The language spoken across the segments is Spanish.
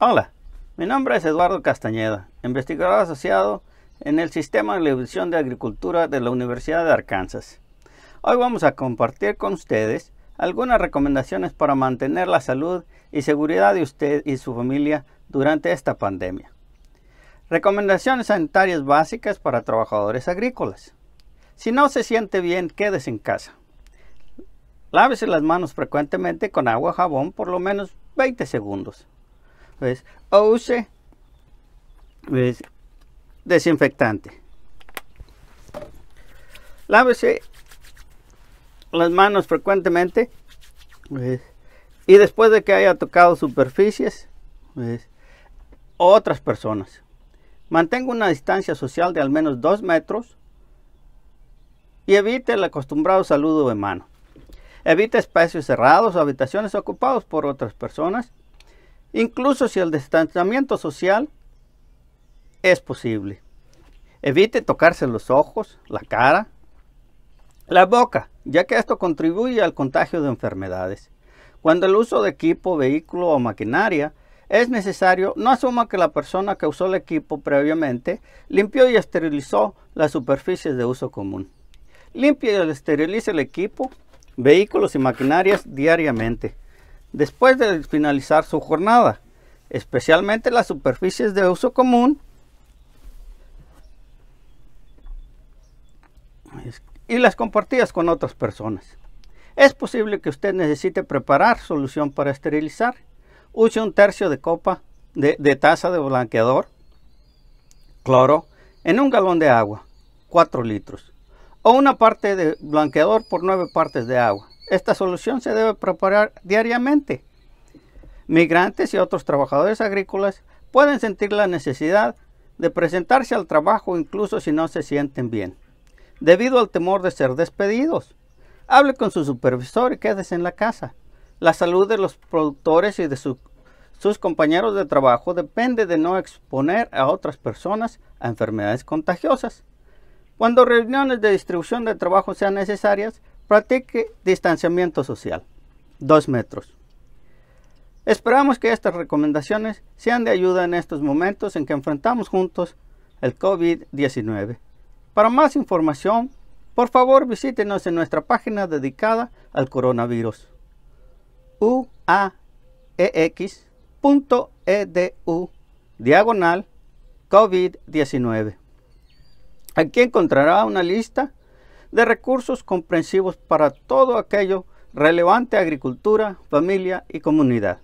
Hola, mi nombre es Eduardo Castañeda, investigador asociado en el Sistema de la de Agricultura de la Universidad de Arkansas. Hoy vamos a compartir con ustedes algunas recomendaciones para mantener la salud y seguridad de usted y su familia durante esta pandemia. Recomendaciones sanitarias básicas para trabajadores agrícolas. Si no se siente bien, quédese en casa. Lávese las manos frecuentemente con agua y jabón por lo menos 20 segundos. O use desinfectante. Lávese las manos frecuentemente y después de que haya tocado superficies otras personas. Mantenga una distancia social de al menos dos metros y evite el acostumbrado saludo de mano. Evite espacios cerrados o habitaciones ocupados por otras personas incluso si el distanciamiento social es posible. Evite tocarse los ojos, la cara, la boca, ya que esto contribuye al contagio de enfermedades. Cuando el uso de equipo, vehículo o maquinaria es necesario, no asuma que la persona que usó el equipo previamente limpió y esterilizó las superficies de uso común. Limpie y esterilice el equipo, vehículos y maquinarias diariamente después de finalizar su jornada, especialmente las superficies de uso común y las compartidas con otras personas. Es posible que usted necesite preparar solución para esterilizar. Use un tercio de copa de, taza de blanqueador, cloro, en un galón de agua, 4 litros, o una parte de blanqueador por 9 partes de agua. Esta solución se debe preparar diariamente. Migrantes y otros trabajadores agrícolas pueden sentir la necesidad de presentarse al trabajo incluso si no se sienten bien, debido al temor de ser despedidos. Hable con su supervisor y quédese en la casa. La salud de los productores y de sus compañeros de trabajo depende de no exponer a otras personas a enfermedades contagiosas. Cuando reuniones de distribución de trabajo sean necesarias, Practique distanciamiento social, 2 metros. Esperamos que estas recomendaciones sean de ayuda en estos momentos en que enfrentamos juntos el COVID-19. Para más información, por favor visítenos en nuestra página dedicada al coronavirus uaex.edu diagonal COVID-19. Aquí encontrará una lista de recursos comprensivos para todo aquello relevante a agricultura, familia y comunidad.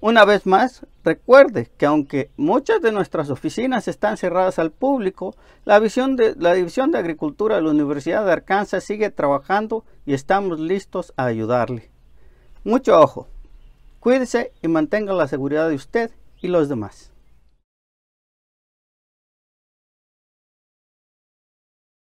Una vez más, recuerde que aunque muchas de nuestras oficinas están cerradas al público, la, visión de, la División de Agricultura de la Universidad de Arkansas sigue trabajando y estamos listos a ayudarle. Mucho ojo, cuídese y mantenga la seguridad de usted y los demás.